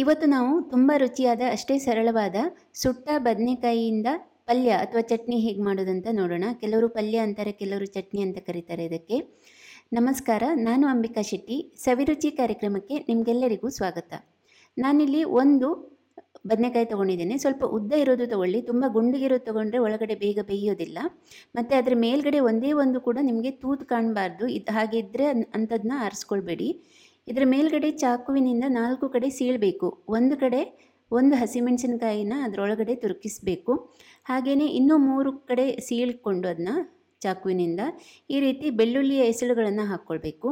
ಇವತ್ತು ನಾವು ತುಂಬ ರುಚಿಯಾದ ಅಷ್ಟೇ ಸರಳವಾದ ಸುಟ್ಟ ಬದನೆಕಾಯಿಯಿಂದ ಪಲ್ಯ ಅಥವಾ ಚಟ್ನಿ ಹೇಗೆ ಮಾಡೋದಂತ ನೋಡೋಣ ಕೆಲವರು ಪಲ್ಯ ಅಂತಾರೆ ಕೆಲವರು ಚಟ್ನಿ ಅಂತ ಕರೀತಾರೆ ಇದಕ್ಕೆ ನಮಸ್ಕಾರ ನಾನು ಅಂಬಿಕಾ ಶೆಟ್ಟಿ ಸವಿರುಚಿ ಕಾರ್ಯಕ್ರಮಕ್ಕೆ ನಿಮಗೆಲ್ಲರಿಗೂ ಸ್ವಾಗತ ನಾನಿಲ್ಲಿ ಒಂದು ಬದನೆಕಾಯಿ ತೊಗೊಂಡಿದ್ದೇನೆ ಸ್ವಲ್ಪ ಉದ್ದ ಇರೋದು ತೊಗೊಳ್ಳಿ ತುಂಬ ಗುಂಡಿಗಿರೋದು ತೊಗೊಂಡ್ರೆ ಒಳಗಡೆ ಬೇಗ ಬೇಯೋದಿಲ್ಲ ಮತ್ತು ಅದರ ಮೇಲ್ಗಡೆ ಒಂದೇ ಒಂದು ಕೂಡ ನಿಮಗೆ ತೂತು ಕಾಣಬಾರ್ದು ಇದು ಹಾಗಿದ್ದರೆ ಇದ್ದರೆ ಅಂಥದನ್ನ ಆರಿಸ್ಕೊಳ್ಬೇಡಿ ಇದರ ಮೇಲ್ಗಡೆ ಚಾಕುವಿನಿಂದ ನಾಲ್ಕು ಕಡೆ ಸೀಳಬೇಕು ಒಂದು ಕಡೆ ಒಂದು ಹಸಿಮೆಣಸಿನಕಾಯಿನ ಅದರೊಳಗಡೆ ತುರುಕಿಸಬೇಕು ಹಾಗೆಯೇ ಇನ್ನೂ ಮೂರು ಕಡೆ ಸೀಳ್ಕೊಂಡು ಅದನ್ನ ಚಾಕುವಿನಿಂದ ಈ ರೀತಿ ಬೆಳ್ಳುಳ್ಳಿಯ ಎಸಳುಗಳನ್ನು ಹಾಕ್ಕೊಳ್ಬೇಕು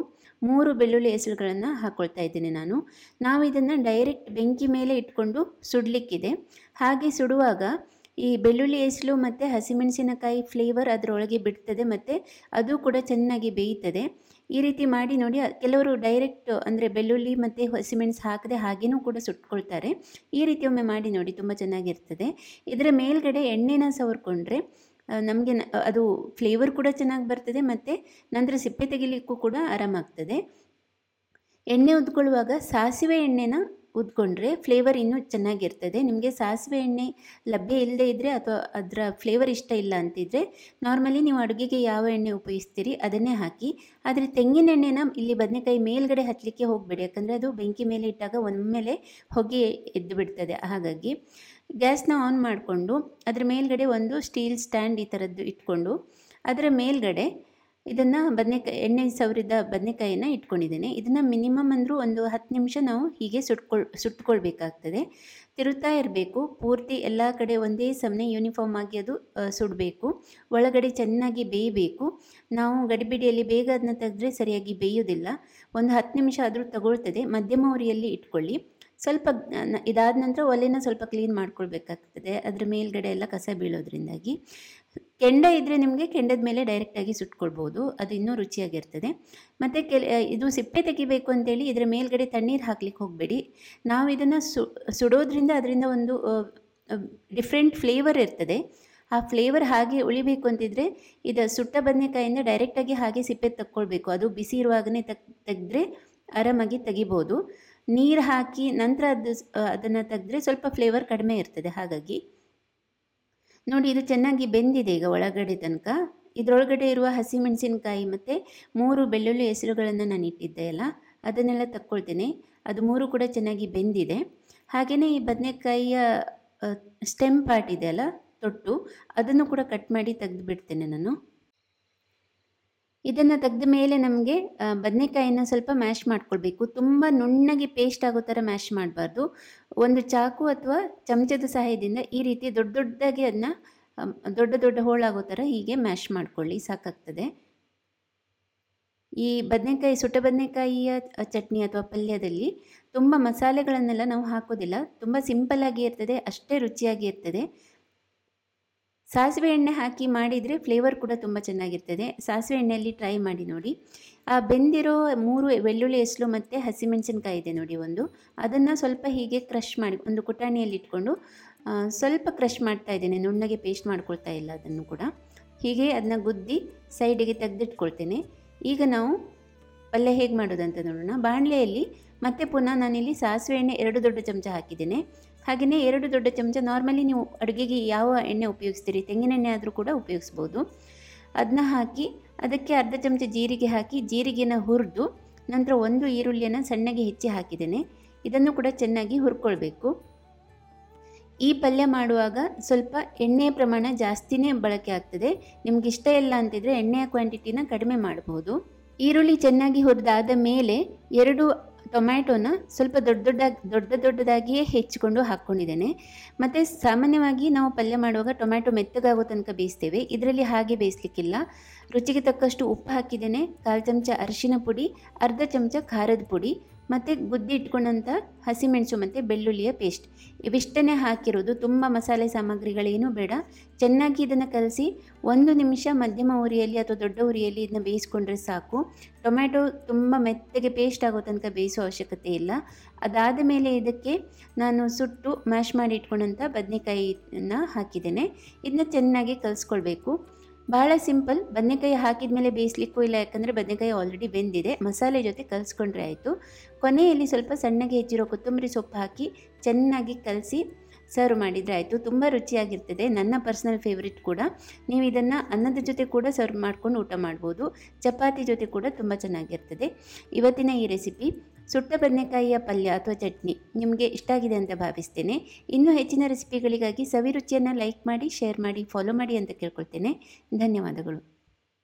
ಮೂರು ಬೆಳ್ಳುಳ್ಳಿ ಎಸಳುಗಳನ್ನು ಹಾಕ್ಕೊಳ್ತಾ ಇದ್ದೀನಿ ನಾನು ನಾವು ಇದನ್ನು ಡೈರೆಕ್ಟ್ ಬೆಂಕಿ ಮೇಲೆ ಇಟ್ಕೊಂಡು ಸುಡಲಿಕ್ಕಿದೆ ಹಾಗೆ ಸುಡುವಾಗ ಈ ಬೆಳ್ಳುಳ್ಳಿ ಹೆಸಳು ಮತ್ತು ಹಸಿಮೆಣಸಿನಕಾಯಿ ಫ್ಲೇವರ್ ಅದರೊಳಗೆ ಬಿಡ್ತದೆ ಮತ್ತು ಅದು ಕೂಡ ಚೆನ್ನಾಗಿ ಬೇಯ್ತದೆ ಈ ರೀತಿ ಮಾಡಿ ನೋಡಿ ಕೆಲವರು ಡೈರೆಕ್ಟ್ ಅಂದರೆ ಬೆಳ್ಳುಳ್ಳಿ ಮತ್ತು ಹಸಿಮೆಣಸು ಹಾಕದೆ ಹಾಗೇನೂ ಕೂಡ ಸುಟ್ಕೊಳ್ತಾರೆ ಈ ರೀತಿ ಒಮ್ಮೆ ಮಾಡಿ ನೋಡಿ ತುಂಬ ಚೆನ್ನಾಗಿರ್ತದೆ ಇದರ ಮೇಲ್ಗಡೆ ಎಣ್ಣೆನ ಸವರ್ಕೊಂಡ್ರೆ ನಮಗೆ ಅದು ಫ್ಲೇವರ್ ಕೂಡ ಚೆನ್ನಾಗಿ ಬರ್ತದೆ ಮತ್ತು ನಂತರ ಸಿಪ್ಪೆ ತೆಗಿಲಿಕ್ಕೂ ಕೂಡ ಆರಾಮಾಗ್ತದೆ ಎಣ್ಣೆ ಉದ್ಕೊಳ್ಳುವಾಗ ಸಾಸಿವೆ ಎಣ್ಣೆನ ಉದ್ಕೊಂಡ್ರೆ ಫ್ಲೇವರ್ ಇನ್ನೂ ಚೆನ್ನಾಗಿರ್ತದೆ ನಿಮಗೆ ಸಾಸಿವೆ ಎಣ್ಣೆ ಲಭ್ಯ ಇಲ್ಲದೆ ಇದ್ದರೆ ಅಥವಾ ಅದರ ಫ್ಲೇವರ್ ಇಷ್ಟ ಇಲ್ಲ ಅಂತಿದ್ರೆ ನಾರ್ಮಲಿ ನೀವು ಅಡುಗೆಗೆ ಯಾವ ಎಣ್ಣೆ ಉಪಯೋಗಿಸ್ತೀರಿ ಅದನ್ನೇ ಹಾಕಿ ಆದರೆ ತೆಂಗಿನ ಎಣ್ಣೆನ ಇಲ್ಲಿ ಬದನೆಕಾಯಿ ಮೇಲ್ಗಡೆ ಹತ್ತಲಿಕ್ಕೆ ಹೋಗಬೇಡಿ ಯಾಕಂದರೆ ಅದು ಬೆಂಕಿ ಮೇಲೆ ಇಟ್ಟಾಗ ಒಮ್ಮೆಲೆ ಹೊಗೆ ಎದ್ದು ಬಿಡ್ತದೆ ಹಾಗಾಗಿ ಗ್ಯಾಸ್ನ ಆನ್ ಮಾಡಿಕೊಂಡು ಅದರ ಮೇಲ್ಗಡೆ ಒಂದು ಸ್ಟೀಲ್ ಸ್ಟ್ಯಾಂಡ್ ಈ ಥರದ್ದು ಇಟ್ಕೊಂಡು ಅದರ ಮೇಲ್ಗಡೆ ಇದನ್ನು ಬದನೆಕಾಯಿ ಎಣ್ಣೆ ಸವರಿದ ಬದನೆಕಾಯಿಯನ್ನು ಇಟ್ಕೊಂಡಿದ್ದೇನೆ ಇದನ್ನು ಮಿನಿಮಮ್ ಅಂದರೂ ಒಂದು ಹತ್ತು ನಿಮಿಷ ನಾವು ಹೀಗೆ ಸುಟ್ಕೊಳ್ ಸುಟ್ಕೊಳ್ಬೇಕಾಗ್ತದೆ ತಿರುತ್ತಾ ಇರಬೇಕು ಪೂರ್ತಿ ಎಲ್ಲ ಕಡೆ ಒಂದೇ ಸಮನೆ ಯೂನಿಫಾರ್ಮ್ ಆಗಿ ಅದು ಸುಡಬೇಕು ಒಳಗಡೆ ಚೆನ್ನಾಗಿ ಬೇಯಬೇಕು ನಾವು ಗಡಿಬಿಡಿಯಲ್ಲಿ ಬೇಗ ಅದನ್ನ ತೆಗೆದ್ರೆ ಸರಿಯಾಗಿ ಬೇಯೋದಿಲ್ಲ ಒಂದು ಹತ್ತು ನಿಮಿಷ ಆದರೂ ತಗೊಳ್ತದೆ ಮಧ್ಯಮ ಉರಿಯಲ್ಲಿ ಇಟ್ಕೊಳ್ಳಿ ಸ್ವಲ್ಪ ಇದಾದ ನಂತರ ಒಲೆನ ಸ್ವಲ್ಪ ಕ್ಲೀನ್ ಮಾಡ್ಕೊಳ್ಬೇಕಾಗ್ತದೆ ಅದ್ರ ಮೇಲ್ಗಡೆ ಎಲ್ಲ ಕಸ ಬೀಳೋದ್ರಿಂದಾಗಿ ಕೆಂಡ ಇದ್ದರೆ ನಿಮಗೆ ಕೆಂಡದ ಮೇಲೆ ಡೈರೆಕ್ಟಾಗಿ ಸುಟ್ಕೊಳ್ಬೋದು ಅದು ಇನ್ನೂ ರುಚಿಯಾಗಿರ್ತದೆ ಮತ್ತು ಕೆಲ ಇದು ಸಿಪ್ಪೆ ತೆಗಿಬೇಕು ಅಂತೇಳಿ ಇದರ ಮೇಲ್ಗಡೆ ತಣ್ಣೀರು ಹಾಕ್ಲಿಕ್ಕೆ ಹೋಗಬೇಡಿ ನಾವು ಇದನ್ನು ಸು ಸುಡೋದ್ರಿಂದ ಅದರಿಂದ ಒಂದು ಡಿಫ್ರೆಂಟ್ ಫ್ಲೇವರ್ ಇರ್ತದೆ ಆ ಫ್ಲೇವರ್ ಹಾಗೆ ಉಳಿಬೇಕು ಅಂತಿದ್ರೆ ಇದು ಸುಟ್ಟ ಬದನೆಕಾಯಿಂದ ಡೈರೆಕ್ಟಾಗಿ ಹಾಗೆ ಸಿಪ್ಪೆ ತಕ್ಕೊಳ್ಬೇಕು ಅದು ಬಿಸಿ ಇರುವಾಗನೇ ತೆಗೆದ್ರೆ ಆರಾಮಾಗಿ ತೆಗಿಬೋದು ನೀರು ಹಾಕಿ ನಂತರ ಅದು ಅದನ್ನು ತೆಗೆದ್ರೆ ಸ್ವಲ್ಪ ಫ್ಲೇವರ್ ಕಡಿಮೆ ಇರ್ತದೆ ಹಾಗಾಗಿ ನೋಡಿ ಇದು ಚೆನ್ನಾಗಿ ಬೆಂದಿದೆ ಈಗ ಒಳಗಡೆ ತನಕ ಇದರೊಳಗಡೆ ಇರುವ ಹಸಿಮೆಣಸಿನಕಾಯಿ ಮತ್ತು ಮೂರು ಬೆಳ್ಳುಳ್ಳಿ ಹೆಸರುಗಳನ್ನು ನಾನು ಇಟ್ಟಿದ್ದೆ ಅಲ್ಲ ಅದನ್ನೆಲ್ಲ ತಕ್ಕೊಳ್ತೇನೆ ಅದು ಮೂರು ಕೂಡ ಚೆನ್ನಾಗಿ ಬೆಂದಿದೆ ಹಾಗೆಯೇ ಈ ಬದನೆಕಾಯಿಯ ಸ್ಟೆಮ್ ಪಾರ್ಟ್ ಅಲ್ಲ ತೊಟ್ಟು ಅದನ್ನು ಕೂಡ ಕಟ್ ಮಾಡಿ ತೆಗೆದು ಬಿಡ್ತೇನೆ ನಾನು ಇದನ್ನು ತೆಗೆದ ಮೇಲೆ ನಮಗೆ ಬದನೆಕಾಯಿನ ಸ್ವಲ್ಪ ಮ್ಯಾಶ್ ಮಾಡ್ಕೊಳ್ಬೇಕು ತುಂಬ ನುಣ್ಣಗೆ ಪೇಸ್ಟ್ ಆಗೋ ಥರ ಮ್ಯಾಶ್ ಮಾಡಬಾರ್ದು ಒಂದು ಚಾಕು ಅಥವಾ ಚಮಚದ ಸಹಾಯದಿಂದ ಈ ರೀತಿ ದೊಡ್ಡ ದೊಡ್ಡದಾಗಿ ಅದನ್ನ ದೊಡ್ಡ ದೊಡ್ಡ ಹೋಳಾಗೋ ಥರ ಹೀಗೆ ಮ್ಯಾಶ್ ಮಾಡ್ಕೊಳ್ಳಿ ಸಾಕಾಗ್ತದೆ ಈ ಬದನೆಕಾಯಿ ಸುಟ್ಟ ಬದನೆಕಾಯಿಯ ಚಟ್ನಿ ಅಥವಾ ಪಲ್ಯದಲ್ಲಿ ತುಂಬ ಮಸಾಲೆಗಳನ್ನೆಲ್ಲ ನಾವು ಹಾಕೋದಿಲ್ಲ ತುಂಬ ಆಗಿ ಇರ್ತದೆ ಅಷ್ಟೇ ರುಚಿಯಾಗಿ ಇರ್ತದೆ ಸಾಸಿವೆ ಎಣ್ಣೆ ಹಾಕಿ ಮಾಡಿದರೆ ಫ್ಲೇವರ್ ಕೂಡ ತುಂಬ ಚೆನ್ನಾಗಿರ್ತದೆ ಸಾಸಿವೆ ಎಣ್ಣೆಯಲ್ಲಿ ಟ್ರೈ ಮಾಡಿ ನೋಡಿ ಆ ಬೆಂದಿರೋ ಮೂರು ಬೆಳ್ಳುಳ್ಳಿ ಹೆಸಲು ಮತ್ತು ಹಸಿಮೆಣಸಿನ್ಕಾಯಿ ಇದೆ ನೋಡಿ ಒಂದು ಅದನ್ನು ಸ್ವಲ್ಪ ಹೀಗೆ ಕ್ರಷ್ ಮಾಡಿ ಒಂದು ಕುಟಾಣಿಯಲ್ಲಿ ಇಟ್ಕೊಂಡು ಸ್ವಲ್ಪ ಕ್ರಷ್ ಮಾಡ್ತಾ ಇದ್ದೇನೆ ನುಣ್ಣಗೆ ಪೇಸ್ಟ್ ಮಾಡ್ಕೊಳ್ತಾ ಇಲ್ಲ ಅದನ್ನು ಕೂಡ ಹೀಗೆ ಅದನ್ನ ಗುದ್ದಿ ಸೈಡಿಗೆ ತೆಗೆದಿಟ್ಕೊಳ್ತೇನೆ ಈಗ ನಾವು ಪಲ್ಯ ಹೇಗೆ ಅಂತ ನೋಡೋಣ ಬಾಣಲೆಯಲ್ಲಿ ಮತ್ತೆ ಪುನಃ ನಾನಿಲ್ಲಿ ಸಾಸಿವೆ ಎಣ್ಣೆ ಎರಡು ದೊಡ್ಡ ಚಮಚ ಹಾಕಿದ್ದೇನೆ ಹಾಗೆಯೇ ಎರಡು ದೊಡ್ಡ ಚಮಚ ನಾರ್ಮಲಿ ನೀವು ಅಡುಗೆಗೆ ಯಾವ ಎಣ್ಣೆ ಉಪಯೋಗಿಸ್ತೀರಿ ತೆಂಗಿನ ಎಣ್ಣೆ ಆದರೂ ಕೂಡ ಉಪಯೋಗಿಸ್ಬೋದು ಅದನ್ನ ಹಾಕಿ ಅದಕ್ಕೆ ಅರ್ಧ ಚಮಚ ಜೀರಿಗೆ ಹಾಕಿ ಜೀರಿಗೆನ ಹುರಿದು ನಂತರ ಒಂದು ಈರುಳ್ಳಿಯನ್ನು ಸಣ್ಣಗೆ ಹೆಚ್ಚಿ ಹಾಕಿದ್ದೇನೆ ಇದನ್ನು ಕೂಡ ಚೆನ್ನಾಗಿ ಹುರ್ಕೊಳ್ಬೇಕು ಈ ಪಲ್ಯ ಮಾಡುವಾಗ ಸ್ವಲ್ಪ ಎಣ್ಣೆಯ ಪ್ರಮಾಣ ಜಾಸ್ತಿನೇ ಬಳಕೆ ಆಗ್ತದೆ ನಿಮ್ಗೆ ಇಷ್ಟ ಇಲ್ಲ ಅಂತಿದ್ರೆ ಎಣ್ಣೆಯ ಕ್ವಾಂಟಿಟಿನ ಕಡಿಮೆ ಮಾಡಬಹುದು ಈರುಳ್ಳಿ ಚೆನ್ನಾಗಿ ಹುರಿದಾದ ಮೇಲೆ ಎರಡು ಟೊಮ್ಯಾಟೋನ ಸ್ವಲ್ಪ ದೊಡ್ಡ ದೊಡ್ಡ ದೊಡ್ಡ ದೊಡ್ಡದಾಗಿಯೇ ಹೆಚ್ಚಿಕೊಂಡು ಹಾಕ್ಕೊಂಡಿದ್ದೇನೆ ಮತ್ತು ಸಾಮಾನ್ಯವಾಗಿ ನಾವು ಪಲ್ಯ ಮಾಡುವಾಗ ಟೊಮ್ಯಾಟೊ ಮೆತ್ತಗಾಗೋ ತನಕ ಬೇಯಿಸ್ತೇವೆ ಇದರಲ್ಲಿ ಹಾಗೆ ಬೇಯಿಸ್ಲಿಕ್ಕಿಲ್ಲ ರುಚಿಗೆ ತಕ್ಕಷ್ಟು ಉಪ್ಪು ಹಾಕಿದ್ದೇನೆ ಕಾಲು ಚಮಚ ಅರಿಶಿನ ಪುಡಿ ಅರ್ಧ ಚಮಚ ಖಾರದ ಪುಡಿ ಮತ್ತು ಗುದ್ದಿ ಇಟ್ಕೊಂಡಂಥ ಹಸಿಮೆಣಸು ಮತ್ತು ಬೆಳ್ಳುಳ್ಳಿಯ ಪೇಸ್ಟ್ ಇವಿಷ್ಟನ್ನೇ ಹಾಕಿರೋದು ತುಂಬ ಮಸಾಲೆ ಸಾಮಗ್ರಿಗಳೇನು ಬೇಡ ಚೆನ್ನಾಗಿ ಇದನ್ನು ಕಲಸಿ ಒಂದು ನಿಮಿಷ ಮಧ್ಯಮ ಉರಿಯಲ್ಲಿ ಅಥವಾ ದೊಡ್ಡ ಉರಿಯಲ್ಲಿ ಇದನ್ನ ಬೇಯಿಸ್ಕೊಂಡ್ರೆ ಸಾಕು ಟೊಮ್ಯಾಟೊ ತುಂಬ ಮೆತ್ತಗೆ ಪೇಸ್ಟ್ ಆಗೋ ತನಕ ಬೇಯಿಸೋ ಅವಶ್ಯಕತೆ ಇಲ್ಲ ಅದಾದ ಮೇಲೆ ಇದಕ್ಕೆ ನಾನು ಸುಟ್ಟು ಮ್ಯಾಶ್ ಮಾಡಿ ಇಟ್ಕೊಂಡಂಥ ಬದನೆಕಾಯಿಯನ್ನು ಹಾಕಿದ್ದೇನೆ ಇದನ್ನ ಚೆನ್ನಾಗಿ ಕಲಿಸ್ಕೊಳ್ಬೇಕು ಬಹಳ ಸಿಂಪಲ್ ಬದನೆಕಾಯಿ ಹಾಕಿದ ಮೇಲೆ ಬೇಯಿಸ್ಲಿಕ್ಕೂ ಇಲ್ಲ ಯಾಕಂದರೆ ಬದನೆಕಾಯಿ ಆಲ್ರೆಡಿ ಬೆಂದಿದೆ ಮಸಾಲೆ ಜೊತೆ ಕಲಸ್ಕೊಂಡ್ರೆ ಆಯಿತು ಕೊನೆಯಲ್ಲಿ ಸ್ವಲ್ಪ ಸಣ್ಣಗೆ ಹೆಚ್ಚಿರೋ ಕೊತ್ತಂಬರಿ ಸೊಪ್ಪು ಹಾಕಿ ಚೆನ್ನಾಗಿ ಕಲಸಿ ಸರ್ವ್ ಮಾಡಿದರೆ ಆಯಿತು ತುಂಬ ರುಚಿಯಾಗಿರ್ತದೆ ನನ್ನ ಪರ್ಸ್ನಲ್ ಫೇವ್ರೆಟ್ ಕೂಡ ನೀವು ಇದನ್ನು ಅನ್ನದ ಜೊತೆ ಕೂಡ ಸರ್ವ್ ಮಾಡ್ಕೊಂಡು ಊಟ ಮಾಡ್ಬೋದು ಚಪಾತಿ ಜೊತೆ ಕೂಡ ತುಂಬ ಚೆನ್ನಾಗಿರ್ತದೆ ಇವತ್ತಿನ ಈ ರೆಸಿಪಿ ಸುಟ್ಟ ಬದನೆಕಾಯಿಯ ಪಲ್ಯ ಅಥವಾ ಚಟ್ನಿ ನಿಮಗೆ ಇಷ್ಟ ಆಗಿದೆ ಅಂತ ಭಾವಿಸ್ತೇನೆ ಇನ್ನೂ ಹೆಚ್ಚಿನ ರೆಸಿಪಿಗಳಿಗಾಗಿ ಸವಿರುಚಿಯನ್ನು ಲೈಕ್ ಮಾಡಿ ಶೇರ್ ಮಾಡಿ ಫಾಲೋ ಮಾಡಿ ಅಂತ ಕೇಳ್ಕೊಳ್ತೇನೆ ಧನ್ಯವಾದಗಳು